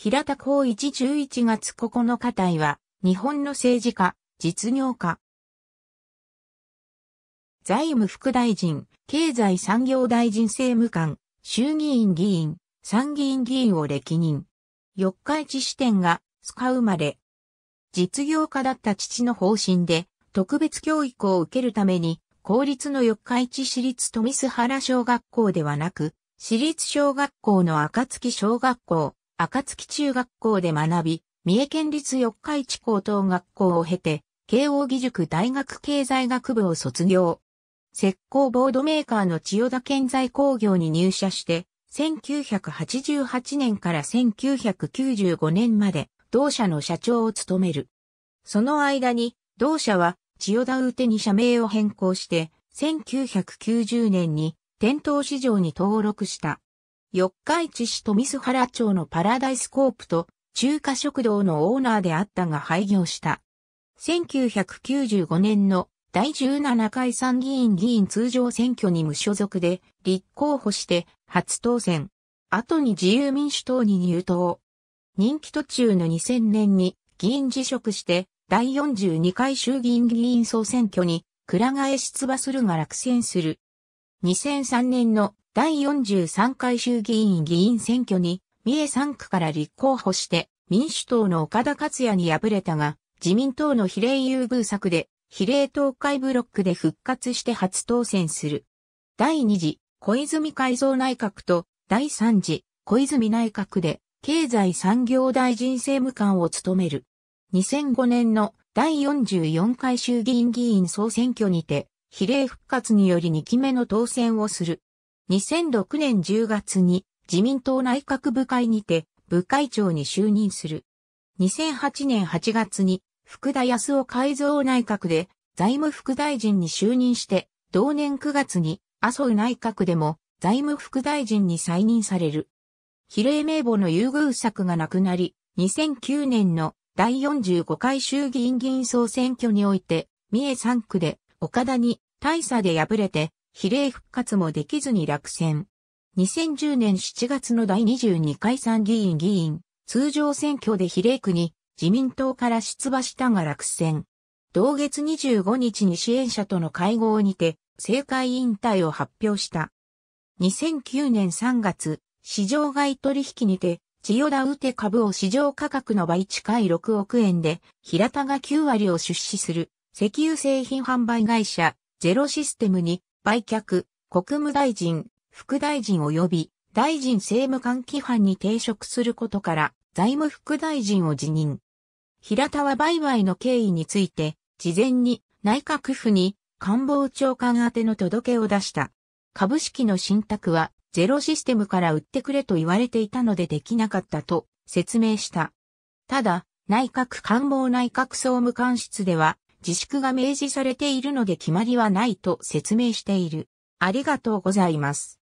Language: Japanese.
平田光一11月9日隊は、日本の政治家、実業家。財務副大臣、経済産業大臣政務官、衆議院議員、参議院議員を歴任。四日市支店が、スカ生まれ。実業家だった父の方針で、特別教育を受けるために、公立の四日市市立富須原小学校ではなく、市立小学校の暁小学校、赤月中学校で学び、三重県立四日市高等学校を経て、慶応義塾大学経済学部を卒業。石膏ボードメーカーの千代田建材工業に入社して、1988年から1995年まで、同社の社長を務める。その間に、同社は、千代田ウてに社名を変更して、1990年に、店頭市場に登録した。四日市市と水原町のパラダイスコープと中華食堂のオーナーであったが廃業した。1995年の第17回参議院議員通常選挙に無所属で立候補して初当選。後に自由民主党に入党。任期途中の2000年に議員辞職して第42回衆議院議員総選挙に倉替え出馬するが落選する。2003年の第43回衆議院議員選挙に、三重3区から立候補して、民主党の岡田克也に敗れたが、自民党の比例優遇策で、比例東海ブロックで復活して初当選する。第2次、小泉改造内閣と、第3次、小泉内閣で、経済産業大臣政務官を務める。2005年の第44回衆議院議員総選挙にて、比例復活により2期目の当選をする。2006年10月に自民党内閣部会にて部会長に就任する。2008年8月に福田康夫改造内閣で財務副大臣に就任して、同年9月に麻生内閣でも財務副大臣に再任される。比例名簿の優遇策がなくなり、2009年の第45回衆議院議員総選挙において、三重3区で岡田に大差で敗れて比例復活もできずに落選。2010年7月の第22回参議院議員、通常選挙で比例区に自民党から出馬したが落選。同月25日に支援者との会合にて、政界引退を発表した。2009年3月、市場外取引にて、千代田ウテ株を市場価格の倍近い6億円で、平田が9割を出資する、石油製品販売会社、ゼロシステムに売却、国務大臣、副大臣及び大臣政務官規範に抵触することから財務副大臣を辞任。平田は売買の経緯について、事前に内閣府に官房長官宛ての届けを出した。株式の信託はゼロシステムから売ってくれと言われていたのでできなかったと説明した。ただ、内閣官房内閣総務官室では自粛が明示されているので決まりはないと説明している。ありがとうございます。